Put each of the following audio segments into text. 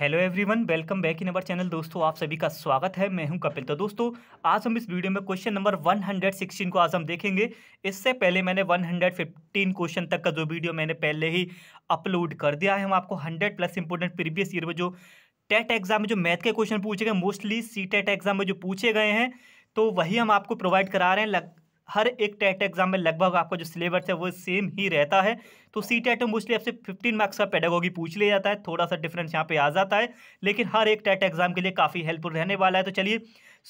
hello everyone welcome back in our channel दोस्तों आप सभी का स्वागत है मैं हूं कपिल तो दोस्तों आज हम इस वीडियो में क्वेश्चन नंबर 116 को आज हम देखेंगे इससे पहले मैंने 115 क्वेश्चन तक का जो वीडियो मैंने पहले ही अपलोड कर दिया है हम आपको 100 प्लस इंपोर्टेंट प्रीवियस ईयर में जो टेट एग्जाम में जो मैथ के क्वेश्चन पूछे गए मोस्टली सी टेट एग्जाम में जो पूछे गए हैं तो वही हम आपको प्रोवाइड करा रहे हैं हर एक टेट एग्जाम में लगभग आपका जो सिलेबस है वो सेम ही रहता है तो सी टेट में मोस्टली आपसे 15 मार्क्स का पेडागोगी पूछ लिया जाता है थोड़ा सा डिफरेंस यहाँ पे आ जाता है लेकिन हर एक टेट एग्जाम के लिए काफ़ी हेल्पफुल रहने वाला है तो चलिए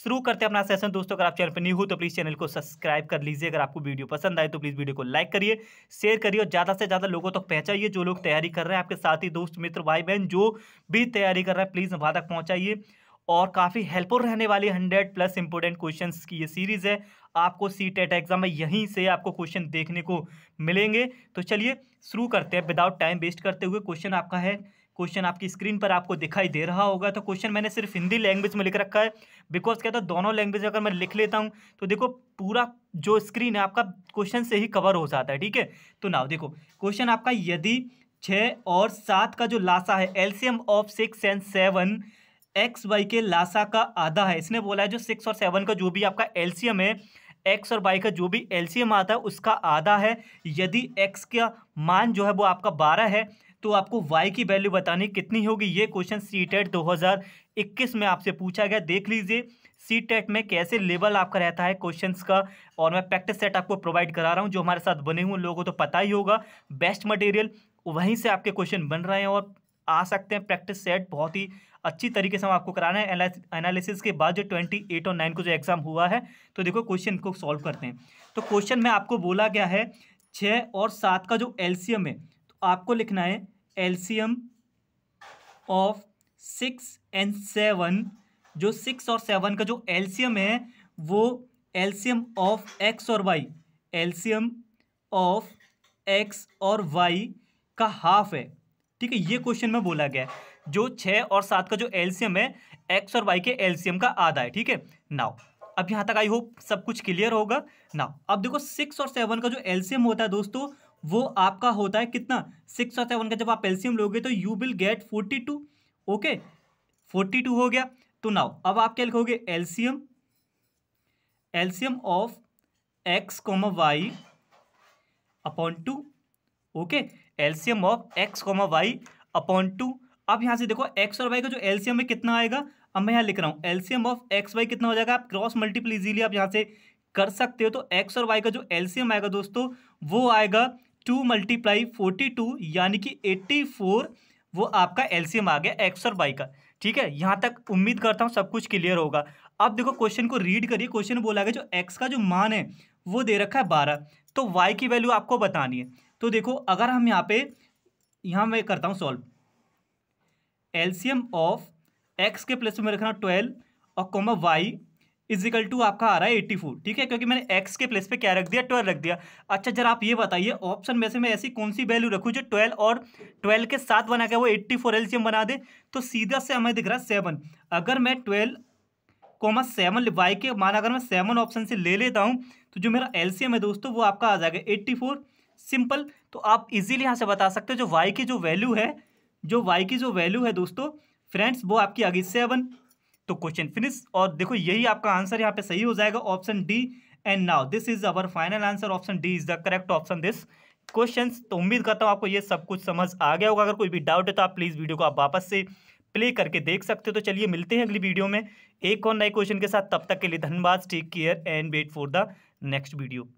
शुरू करते हैं अपना सेशन दोस्तों अगर आप चैनल पर नहीं हो तो प्लीज़ चैनल को सब्सक्राइब कर लीजिए अगर आपको वीडियो पसंद आए तो प्लीज़ वीडियो को लाइक करिए शेयर करिए और ज़्यादा से ज़्यादा लोगों तक पहुँचाइए जो लोग तैयारी कर रहे हैं आपके साथी दोस्त मित्र भाई बहन जो भी तैयारी कर रहे हैं प्लीज़ वहाँ तक पहुँचाइए और काफ़ी हेल्पफुल रहने वाली हंड्रेड प्लस इंपोर्टेंट क्वेश्चन की ये सीरीज़ है आपको सी टेट एग्जाम में यहीं से आपको क्वेश्चन देखने को मिलेंगे तो चलिए शुरू करते हैं विदाउट टाइम वेस्ट करते हुए क्वेश्चन आपका है क्वेश्चन आपकी स्क्रीन पर आपको दिखाई दे रहा होगा तो क्वेश्चन मैंने सिर्फ हिंदी लैंग्वेज में लिख रखा है बिकॉज क्या था तो दोनों लैंग्वेज अगर मैं लिख लेता हूँ तो देखो पूरा जो स्क्रीन है आपका क्वेश्चन से ही कवर हो जाता है ठीक है तो ना देखो क्वेश्चन आपका यदि छः और सात का जो लाशा है LCM of six and seven X Y के लासा का आधा है इसने बोला है जो सिक्स और सेवन का जो भी आपका एल्सियम है एक्स और वाई का जो भी एल्सियम आता है उसका आधा है यदि एक्स का मान जो है वो आपका बारह है तो आपको वाई की वैल्यू बतानी कितनी होगी ये क्वेश्चन सी टेट e दो में आपसे पूछा गया देख लीजिए सी टेट e में कैसे लेवल आपका रहता है क्वेश्चंस का और मैं प्रैक्टिस सेट आपको प्रोवाइड करा रहा हूँ जो हमारे साथ बने हुए लोगों को तो पता ही होगा बेस्ट मटेरियल वहीं से आपके क्वेश्चन बन रहे हैं और आ सकते हैं प्रैक्टिस सेट बहुत ही अच्छी तरीके से हम आपको कराना है एनालिसिस के बाद जो ट्वेंटी एट और नाइन को जो एग्ज़ाम हुआ है तो देखो क्वेश्चन को सॉल्व करते हैं तो क्वेश्चन में आपको बोला गया है छः और सात का जो एल्सीयम है तो आपको लिखना है LCM of six and seven जो सिक्स और सेवन का जो एल्सीयम है वो एल्सीयम ऑफ एक्स और वाई एल्सीयम ऑफ एक्स और वाई का हाफ है ठीक है ये क्वेश्चन में बोला गया है जो छः और सात का जो एल्सियम है एक्स और वाई के एल्सियम का आधा है ठीक है नाउ अब यहाँ तक आई होप सब कुछ क्लियर होगा नाउ अब देखो सिक्स और सेवन का जो एल्सियम होता है दोस्तों वो आपका होता है कितना सिक्स और सेवन का जब आप एल्सियम लोगे तो you will get forty two okay forty two हो गया तो नाउ अब आप क्या लिखोगे LCM LCM of X comma Y upon two okay LCM of X comma Y upon two अब यहाँ से देखो एक्स और वाई का जो एल्सियम है कितना आएगा अब मैं यहाँ लिख रहा हूँ एल्सियम ऑफ एक्स वाई कितना हो जाएगा आप क्रॉस मल्टीपल इजीली आप यहाँ से कर सकते हो तो एक्स और वाई का जो एल्सियम आएगा दोस्तों वो आएगा टू मल्टीप्लाई फोर्टी टू यानी कि एट्टी फोर वो आपका एल्सियम आ गया एक्स और वाई का ठीक है यहाँ तक उम्मीद करता हूँ सब कुछ क्लियर होगा अब देखो क्वेश्चन को रीड करिए क्वेश्चन बोला गया जो एक्स का जो मान है वो दे रखा है बारह तो वाई की वैल्यू आपको बतानी है तो देखो अगर हम यहाँ पे यहाँ मैं करता हूँ सॉल्व एलसीएम ऑफ एक्स के प्लस में रखना ट्वेल्व और कॉमा वाई इजिकल टू आपका आ रहा है एट्टी फोर ठीक है क्योंकि मैंने एक्स के प्लेस पे क्या रख दिया ट्वेल्व रख दिया अच्छा जरा आप ये बताइए ऑप्शन में से मैं ऐसी कौन सी वैल्यू रखूँ जो ट्वेल्व और ट्वेल्व के साथ बना के वो एट्टी फोर एलसीएम बना दे तो सीधा से हमें दिख रहा है सेवन अगर मैं ट्वेल्व कोमा सेवन वाई के मान अगर मैं सेवन ऑप्शन से ले लेता हूँ तो जो मेरा एल्सियम है दोस्तों वो आपका आ जाएगा एट्टी फोर सिंपल तो आप इजीली यहाँ से बता सकते हो जो वाई की जो वैल्यू है जो वाई की जो वैल्यू है दोस्तों फ्रेंड्स वो आपकी आ सेवन तो क्वेश्चन फिनिश और देखो यही आपका आंसर यहाँ पे सही हो जाएगा option D and now this is our final answer option D is the correct option this question तो उम्मीद करता हूँ आपको ये सब कुछ समझ आ गया होगा अगर कोई भी डाउट है तो आप प्लीज़ वीडियो को आप वापस से प्ले करके देख सकते हो तो चलिए मिलते हैं अगली वीडियो में एक और नए क्वेश्चन के साथ तब तक के लिए धन्यवाद take care and wait for the next video